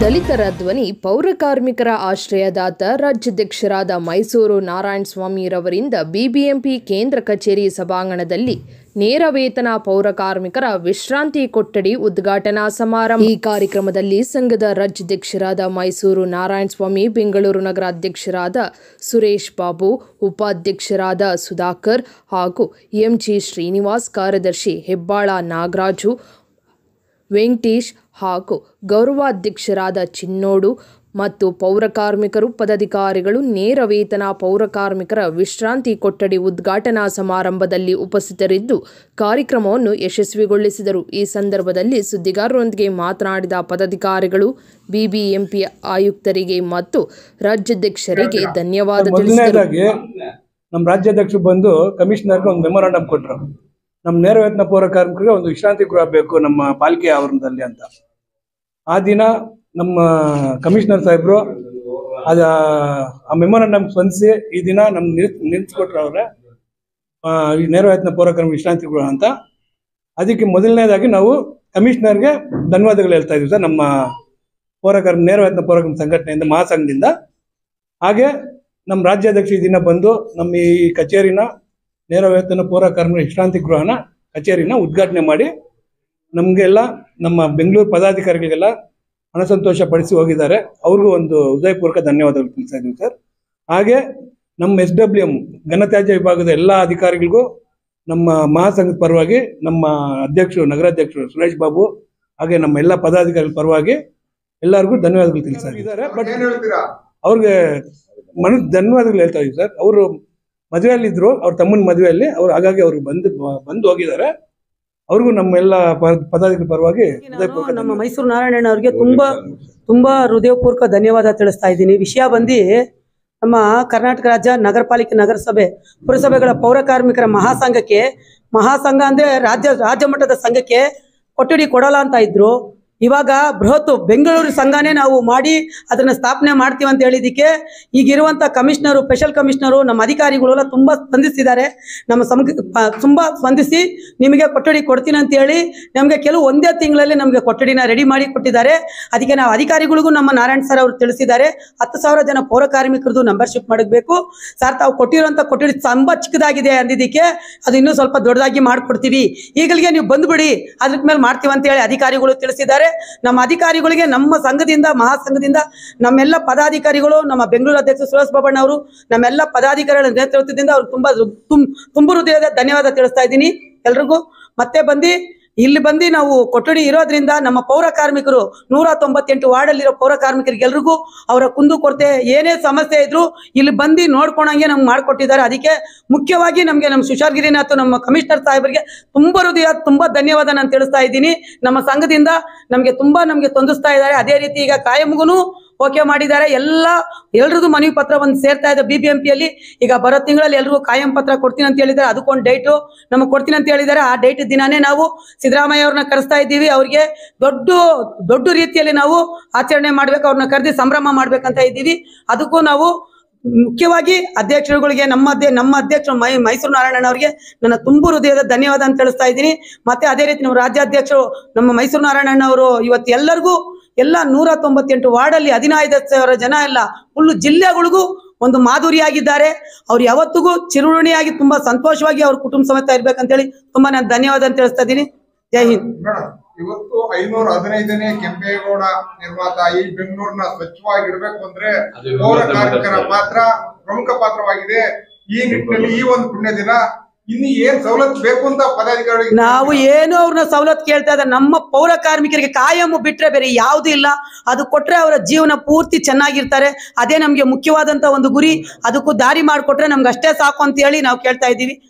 ದಲಿತರ ಧ್ವನಿ ಪೌರಕಾರ್ಮಿಕರ ಆಶ್ರಯದಾತ ರಾಜ್ಯಾಧ್ಯಕ್ಷರಾದ ಮೈಸೂರು ನಾರಾಯಣ ಸ್ವಾಮಿರವರಿಂದ ಬಿಬಿಎಂಪಿ ಕೇಂದ್ರ ಕಚೇರಿ ಸಭಾಂಗಣದಲ್ಲಿ ನೇರ ವೇತನ ಪೌರಕಾರ್ಮಿಕರ ವಿಶ್ರಾಂತಿ ಕೊಠಡಿ ಉದ್ಘಾಟನಾ ಸಮಾರಂಭ ಈ ಕಾರ್ಯಕ್ರಮದಲ್ಲಿ ಸಂಘದ ರಾಜ್ಯಾಧ್ಯಕ್ಷರಾದ ಮೈಸೂರು ನಾರಾಯಣ ಸ್ವಾಮಿ ಬೆಂಗಳೂರು ನಗರ ಅಧ್ಯಕ್ಷರಾದ ಸುರೇಶ್ ಬಾಬು ಉಪಾಧ್ಯಕ್ಷರಾದ ಸುಧಾಕರ್ ಹಾಗೂ ಎಂಜಿ ಶ್ರೀನಿವಾಸ್ ಕಾರ್ಯದರ್ಶಿ ಹೆಬ್ಬಾಳ ನಾಗರಾಜು ವೆಂಕಟೇಶ್ ಹಾಗೂ ಗೌರವಾಧ್ಯಕ್ಷರಾದ ಚಿನ್ನೋಡು ಮತ್ತು ಪೌರಕಾರ್ಮಿಕರು ಪದಾಧಿಕಾರಿಗಳು ನೇರ ವೇತನ ಪೌರಕಾರ್ಮಿಕರ ವಿಶ್ರಾಂತಿ ಕೊಠಡಿ ಉದ್ಘಾಟನಾ ಸಮಾರಂಭದಲ್ಲಿ ಉಪಸ್ಥಿತರಿದ್ದು ಕಾರ್ಯಕ್ರಮವನ್ನು ಯಶಸ್ವಿಗೊಳಿಸಿದರು ಈ ಸಂದರ್ಭದಲ್ಲಿ ಸುದ್ದಿಗಾರರೊಂದಿಗೆ ಮಾತನಾಡಿದ ಪದಾಧಿಕಾರಿಗಳು ಬಿಬಿಎಂಪಿ ಆಯುಕ್ತರಿಗೆ ಮತ್ತು ರಾಜ್ಯಾಧ್ಯಕ್ಷರಿಗೆ ಧನ್ಯವಾದ ತಿಳಿಸಿದರು ನಮ್ಮ ರಾಜ್ಯಾಧ್ಯಕ್ಷರು ಬಂದು ಕಮಿಷನರ್ಗೆ ಒಂದು ಮೆಮೊರಾಂಡಮ್ ಕೊಟ್ಟರು ನಮ್ಮ ನೇರ ವೇತನ ಪೌರಕಾರ್ಮಿಕರಿಗೆ ಒಂದು ವಿಶ್ರಾಂತಿ ಗೃಹ ಬೇಕು ನಮ್ಮ ಪಾಲಿಕೆ ಆವರಣದಲ್ಲಿ ಅಂತ ಆ ದಿನ ನಮ್ಮ ಕಮಿಷನರ್ ಸಾಹೇಬರು ಅದ ಆ ನಮ್ಗೆ ಸ್ಪಂದಿಸಿ ಈ ದಿನ ನಮ್ ನಿಲ್ಸ್ಕೊಟ್ರು ಅವ್ರೆ ನೇರವಾಯತ್ನ ವಿಶ್ರಾಂತಿ ಗೃಹ ಅಂತ ಅದಕ್ಕೆ ಮೊದಲನೇದಾಗಿ ನಾವು ಕಮಿಷನರ್ಗೆ ಧನ್ಯವಾದಗಳು ಹೇಳ್ತಾ ಇದೀವಿ ಸರ್ ನಮ್ಮ ಪೌರಕರ್ಮ ನೇರವಾಯತ್ನ ಪೌರಕರ್ಮ ಸಂಘಟನೆಯಿಂದ ಮಹಾಸಂಘದಿಂದ ಹಾಗೆ ನಮ್ಮ ರಾಜ್ಯಾಧ್ಯಕ್ಷ ಈ ದಿನ ಬಂದು ನಮ್ಮ ಈ ಕಚೇರಿನ ನೇರವೇತನ ಪೂರಕರ್ಮ ವಿಶ್ರಾಂತಿ ಗೃಹನ ಕಚೇರಿನ ಉದ್ಘಾಟನೆ ಮಾಡಿ ನಮಗೆಲ್ಲ ನಮ್ಮ ಬೆಂಗಳೂರು ಪದಾಧಿಕಾರಿಗಳಿಗೆಲ್ಲ ಸಂತೋಷ ಪಡಿಸಿ ಹೋಗಿದ್ದಾರೆ ಅವ್ರಿಗೂ ಒಂದು ಹೃದಯಪೂರ್ವಕ ಧನ್ಯವಾದಗಳು ತಿಳಿಸ್ತಾ ಇದ್ದೀವಿ ಸರ್ ಹಾಗೆ ನಮ್ಮ ಎಸ್ ಡಬ್ಲ್ಯೂ ಎಮ್ ಘನತ್ಯಾಜ್ಯ ವಿಭಾಗದ ಎಲ್ಲ ಅಧಿಕಾರಿಗಳಿಗೂ ನಮ್ಮ ಮಹಾಸಂಘದ ಪರವಾಗಿ ನಮ್ಮ ಅಧ್ಯಕ್ಷರು ನಗರಾಧ್ಯಕ್ಷರು ಸುರೇಶ್ ಬಾಬು ಹಾಗೆ ನಮ್ಮ ಎಲ್ಲ ಪದಾಧಿಕಾರಿಗಳ ಪರವಾಗಿ ಎಲ್ಲರಿಗೂ ಧನ್ಯವಾದಗಳು ತಿಳಿಸ್ತಾ ಇದ್ದಾರೆ ಬಟ್ ಅವ್ರಿಗೆ ಮನ ಧನ್ಯವಾದಗಳು ಹೇಳ್ತಾ ಇದ್ದೀವಿ ಸರ್ ಅವರು ಮದುವೆಯಲ್ಲಿದ್ದರು ಅವ್ರ ತಮ್ಮನ ಮದುವೆಯಲ್ಲಿ ಅವ್ರು ಹಾಗಾಗಿ ಅವ್ರು ಬಂದು ಬಂದು ಹೋಗಿದ್ದಾರೆ ಅವ್ರಿಗೂ ನಮ್ಮೆಲ್ಲ ಪದಾಧಿಕಾರಿ ಪರವಾಗಿ ನಮ್ಮ ಮೈಸೂರು ನಾರಾಯಣ ಅವರಿಗೆ ತುಂಬಾ ತುಂಬಾ ಹೃದಯಪೂರ್ವಕ ಧನ್ಯವಾದ ತಿಳಿಸ್ತಾ ಇದ್ದೀನಿ ವಿಷಯ ಬಂದಿ ನಮ್ಮ ಕರ್ನಾಟಕ ರಾಜ್ಯ ನಗರ ಪಾಲಿಕೆ ನಗರಸಭೆ ಪುರಸಭೆಗಳ ಪೌರ ಕಾರ್ಮಿಕರ ಮಹಾಸಂಘಕ್ಕೆ ಮಹಾಸಂಘ ಅಂದ್ರೆ ರಾಜ್ಯ ರಾಜ್ಯ ಮಟ್ಟದ ಸಂಘಕ್ಕೆ ಕೊಠಡಿ ಕೊಡಲ್ಲ ಅಂತ ಇದ್ರು ಇವಾಗ ಬೃಹತ್ ಬೆಂಗಳೂರು ಸಂಘನೇ ನಾವು ಮಾಡಿ ಅದನ್ನು ಸ್ಥಾಪನೆ ಮಾಡ್ತೀವಿ ಅಂತ ಹೇಳಿದ್ದಕ್ಕೆ ಈಗಿರುವಂಥ ಕಮಿಷನರು ಸ್ಪೆಷಲ್ ಕಮಿಷನರು ನಮ್ಮ ಅಧಿಕಾರಿಗಳೆಲ್ಲ ತುಂಬ ಸ್ಪಂದಿಸಿದ್ದಾರೆ ನಮ್ಮ ಸಂ ತುಂಬ ಸ್ಪಂದಿಸಿ ನಿಮಗೆ ಕೊಠಡಿ ಕೊಡ್ತೀನಿ ಅಂತೇಳಿ ನಮಗೆ ಕೆಲವು ಒಂದೇ ತಿಂಗಳಲ್ಲಿ ನಮಗೆ ಕೊಠಡಿನ ರೆಡಿ ಮಾಡಿ ಕೊಟ್ಟಿದ್ದಾರೆ ಅದಕ್ಕೆ ನಾವು ಅಧಿಕಾರಿಗಳಿಗೂ ನಮ್ಮ ನಾರಾಯಣ್ ಸರ್ ಅವರು ತಿಳಿಸಿದ್ದಾರೆ ಹತ್ತು ಸಾವಿರ ಜನ ಪೌರ ಕಾರ್ಮಿಕರದ್ದು ಮೆಂಬರ್ಶಿಪ್ ಮಾಡಬೇಕು ಸರ್ ತಾವು ಕೊಟ್ಟಿರುವಂಥ ಕೊಠಡಿ ತುಂಬ ಚಿಕ್ಕದಾಗಿದೆ ಅಂದಿದ್ದಕ್ಕೆ ಅದು ಇನ್ನೂ ಸ್ವಲ್ಪ ದೊಡ್ಡದಾಗಿ ಮಾಡಿಕೊಡ್ತೀವಿ ಈಗಲಿಗೆ ನೀವು ಬಂದ್ಬಿಡಿ ಅದ್ರ ಮೇಲೆ ಮಾಡ್ತೀವಿ ಹೇಳಿ ಅಧಿಕಾರಿಗಳು ತಿಳಿಸಿದ್ದಾರೆ ನಮ್ಮ ಅಧಿಕಾರಿಗಳಿಗೆ ನಮ್ಮ ಸಂಘದಿಂದ ಮಹಾಸಂಘದಿಂದ ನಮ್ಮೆಲ್ಲ ಪದಾಧಿಕಾರಿಗಳು ನಮ್ಮ ಬೆಂಗಳೂರು ಅಧ್ಯಕ್ಷ ಸುರೇಶ್ ಬಾಬಣ್ಣ ಅವರು ನಮ್ಮೆಲ್ಲ ಪದಾಧಿಕಾರಿಗಳ ನೇತೃತ್ವದಿಂದ ಅವ್ರು ತುಂಬಾ ತುಂಬ ಹೃದಯದ ಧನ್ಯವಾದ ತಿಳಿಸ್ತಾ ಇದ್ದೀನಿ ಎಲ್ರಿಗೂ ಮತ್ತೆ ಬಂದಿ ಇಲ್ಲಿ ಬಂದು ನಾವು ಕೊಠಡಿ ಇರೋದ್ರಿಂದ ನಮ್ಮ ಪೌರ ಕಾರ್ಮಿಕರು ನೂರ ತೊಂಬತ್ತೆಂಟು ವಾರ್ಡಲ್ಲಿರೋ ಪೌರ ಕಾರ್ಮಿಕರಿಗೆಲ್ರಿಗೂ ಅವರ ಕುಂದು ಕೊರತೆ ಏನೇ ಸಮಸ್ಯೆ ಇದ್ರು ಇಲ್ಲಿ ಬಂದು ನೋಡ್ಕೊಳಂಗೆ ನಮ್ಗೆ ಮಾಡಿಕೊಟ್ಟಿದ್ದಾರೆ ಅದಕ್ಕೆ ಮುಖ್ಯವಾಗಿ ನಮಗೆ ನಮ್ಮ ಸುಶಾರ್ ಗಿರಿನಾಥ್ ನಮ್ಮ ಕಮಿಷನರ್ ಸಾಹೇಬರಿಗೆ ತುಂಬ ಹೃದಯ ತುಂಬಾ ಧನ್ಯವಾದ ನಾನು ತಿಳಿಸ್ತಾ ಇದ್ದೀನಿ ನಮ್ಮ ಸಂಘದಿಂದ ನಮಗೆ ತುಂಬಾ ನಮಗೆ ತೊಂದಿಸ್ತಾ ಇದ್ದಾರೆ ಅದೇ ರೀತಿ ಈಗ ಕಾಯಮ್ಗೂ ಓಕೆ ಮಾಡಿದ್ದಾರೆ ಎಲ್ಲ ಎಲ್ರದ್ದು ಮನವಿ ಪತ್ರ ಒಂದು ಸೇರ್ತಾ ಇದೆ ಬಿ ಬಿ ಎಂ ಈಗ ಬರೋ ತಿಂಗಳಲ್ಲಿ ಎಲ್ರಿಗೂ ಕಾಯಂ ಪತ್ರ ಕೊಡ್ತೀನಿ ಅಂತ ಹೇಳಿದ್ದಾರೆ ಅದಕ್ಕೊಂದು ಡೇಟು ನಮಗೆ ಕೊಡ್ತೀನಿ ಅಂತ ಹೇಳಿದ್ದಾರೆ ಆ ಡೇಟ್ ದಿನಾನೇ ನಾವು ಸಿದ್ದರಾಮಯ್ಯ ಅವ್ರನ್ನ ಕರೆಸ್ತಾ ಇದ್ದೀವಿ ಅವ್ರಿಗೆ ದೊಡ್ಡ ದೊಡ್ಡ ರೀತಿಯಲ್ಲಿ ನಾವು ಆಚರಣೆ ಮಾಡ್ಬೇಕು ಅವ್ರನ್ನ ಕರೆದಿ ಸಂಭ್ರಮ ಮಾಡ್ಬೇಕಂತ ಇದ್ದೀವಿ ಅದಕ್ಕೂ ನಾವು ಮುಖ್ಯವಾಗಿ ಅಧ್ಯಕ್ಷರುಗಳಿಗೆ ನಮ್ಮ ನಮ್ಮ ಅಧ್ಯಕ್ಷರು ಮೈ ಮೈಸೂರು ನಾರಾಯಣ ಅವರಿಗೆ ನನ್ನ ತುಂಬು ಹೃದಯದ ಧನ್ಯವಾದ ಅಂತ ತಿಳಿಸ್ತಾ ಇದ್ದೀನಿ ಮತ್ತೆ ಅದೇ ರೀತಿ ನಮ್ಮ ರಾಜ್ಯಾಧ್ಯಕ್ಷರು ನಮ್ಮ ಮೈಸೂರು ನಾರಾಯಣ ಅವರು ಇವತ್ತು ಎಲ್ಲರಿಗೂ ಎಲ್ಲ ನೂರ ತೊಂಬತ್ತೆಂಟು ಅಲ್ಲಿ ಹದಿನೈದು ಸಾವಿರ ಜನ ಎಲ್ಲ ಫುಲ್ ಜಿಲ್ಲೆಗಳಿಗೂ ಒಂದು ಮಾಧುರಿಯಾಗಿದ್ದಾರೆ ಅವ್ರು ಯಾವತ್ತಿಗೂ ಚಿರುಣಿಯಾಗಿ ತುಂಬಾ ಸಂತೋಷವಾಗಿ ಅವ್ರ ಕುಟುಂಬ ಸಮೇತ ಹೇಳಿ ತುಂಬಾ ನಾನು ಧನ್ಯವಾದ ಅಂತ ತಿಳಿಸ್ತಾ ಇದ್ದೀನಿ ಜೈ ಹಿಂದ್ ಇವತ್ತು ಐನೂರ ಹದಿನೈದನೇ ಕೆಂಪೇಗೌಡ ನಿರ್ಮಾತ ಈ ಬೆಂಗಳೂರಿನ ಸ್ವಚ್ಛವಾಗಿಡ್ಬೇಕು ಅಂದ್ರೆ ಪೌರ ಕಾರ್ಮಿಕರ ಪಾತ್ರ ಪ್ರಮುಖ ಪಾತ್ರವಾಗಿದೆ ಈ ನಿಟ್ಟಿನಲ್ಲಿ ಈ ಒಂದು ಪುಣ್ಯ ದಿನ ಇನ್ನು ಏನ್ ಸವಲತ್ತು ಬೇಕು ಅಂತ ನಾವು ಏನು ಅವ್ರನ್ನ ಸವಲತ್ತು ಕೇಳ್ತಾ ಇದ್ದಾರೆ ನಮ್ಮ ಪೌರ ಕಾರ್ಮಿಕರಿಗೆ ಕಾಯಂ ಬಿಟ್ರೆ ಬೇರೆ ಯಾವ್ದು ಇಲ್ಲ ಅದು ಕೊಟ್ರೆ ಅವರ ಜೀವನ ಪೂರ್ತಿ ಚೆನ್ನಾಗಿರ್ತಾರೆ ಅದೇ ನಮ್ಗೆ ಮುಖ್ಯವಾದಂತ ಒಂದು ಗುರಿ ಅದಕ್ಕೂ ದಾರಿ ಮಾಡಿಕೊಟ್ರೆ ನಮ್ಗೆ ಅಷ್ಟೇ ಸಾಕು ಅಂತ ಹೇಳಿ ನಾವು ಕೇಳ್ತಾ ಇದ್ದೀವಿ